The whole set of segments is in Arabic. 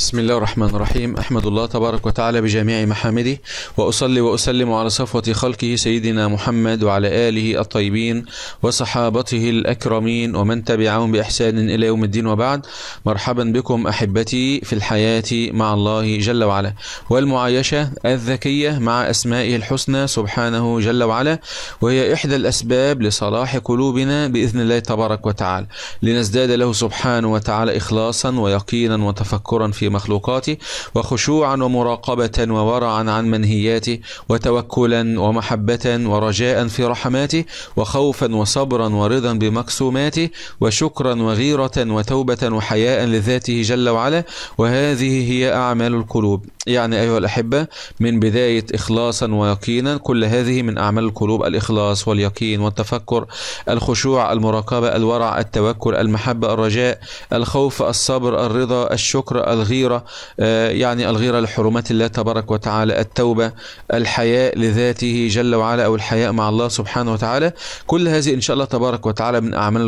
بسم الله الرحمن الرحيم أحمد الله تبارك وتعالى بجميع محامده وأصلي وأسلم على صفوة خلقه سيدنا محمد وعلى آله الطيبين وصحابته الأكرمين ومن تبعهم بإحسان إلى يوم الدين وبعد مرحبا بكم أحبتي في الحياة مع الله جل وعلا والمعايشة الذكية مع أسمائه الحسنى سبحانه جل وعلا وهي إحدى الأسباب لصلاح قلوبنا بإذن الله تبارك وتعالى لنزداد له سبحانه وتعالى إخلاصا ويقينا وتفكرا في مخلوقاته وخشوعا ومراقبة وورعا عن منهياته وتوكلا ومحبة ورجاء في رحماته وخوفا وصبرا ورضا بمقسوماته وشكرا وغيرة وتوبة وحياء لذاته جل وعلا وهذه هي أعمال القلوب يعني أيها الأحبة من بداية إخلاصا ويقينا كل هذه من أعمال القلوب الإخلاص واليقين والتفكر الخشوع المراقبة الورع التوكل المحبة الرجاء الخوف الصبر الرضا الشكر الغيرة الغيرة آه، يعني الغيرة لحرمات الله تبارك وتعالى التوبة الحياء لذاته جل وعلا أو الحياء مع الله سبحانه وتعالى كل هذه إن شاء الله تبارك وتعالى من أعمال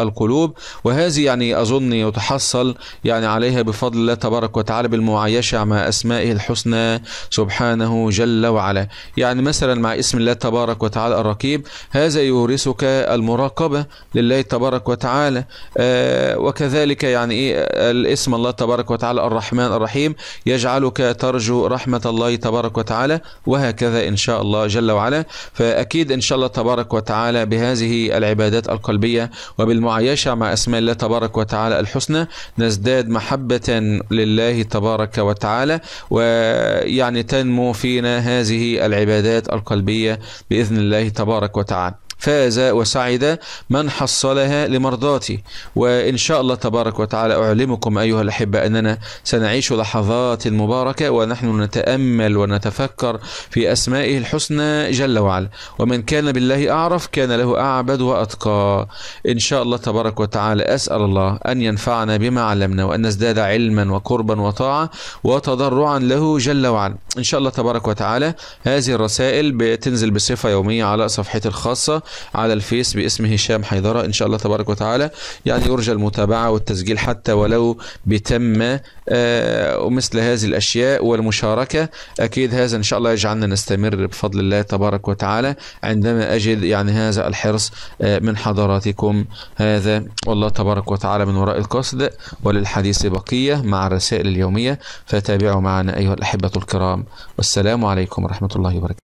القلوب وهذه يعني أظن يتحصل يعني عليها بفضل الله تبارك وتعالى بالمعايشة مع أسمائه الحسنى سبحانه جل وعلا يعني مثلا مع اسم الله تبارك وتعالى الرقيب هذا يورثك المراقبة لله تبارك وتعالى آه، وكذلك يعني إيه الاسم الله تبارك وتعالى الرحمن الرحيم يجعلك ترجو رحمة الله تبارك وتعالى وهكذا إن شاء الله جل وعلا فأكيد إن شاء الله تبارك وتعالى بهذه العبادات القلبية وبالمعايشة مع أسماء الله تبارك وتعالى الحسنى نزداد محبة لله تبارك وتعالى ويعني تنمو فينا هذه العبادات القلبية بإذن الله تبارك وتعالى فاز وسعد من حصلها لمرضاتي وإن شاء الله تبارك وتعالى أعلمكم أيها الأحبة أننا سنعيش لحظات مباركة ونحن نتأمل ونتفكر في أسمائه الحسنى جل وعلا ومن كان بالله أعرف كان له أعبد وأتقى إن شاء الله تبارك وتعالى أسأل الله أن ينفعنا بما علمنا وأن نزداد علما وقربا وطاعة وتضرعا له جل وعلا إن شاء الله تبارك وتعالى هذه الرسائل بتنزل بصفة يومية على صفحتي الخاصة على الفيس باسم هشام حيدرة إن شاء الله تبارك وتعالى يعني يرجى المتابعة والتسجيل حتى ولو بتم آه، مثل هذه الأشياء والمشاركة أكيد هذا إن شاء الله يجعلنا نستمر بفضل الله تبارك وتعالى عندما أجد يعني هذا الحرص آه، من حضراتكم هذا والله تبارك وتعالى من وراء القصد وللحديث بقية مع الرسائل اليومية فتابعوا معنا أيها الأحبة الكرام والسلام عليكم ورحمة الله وبركاته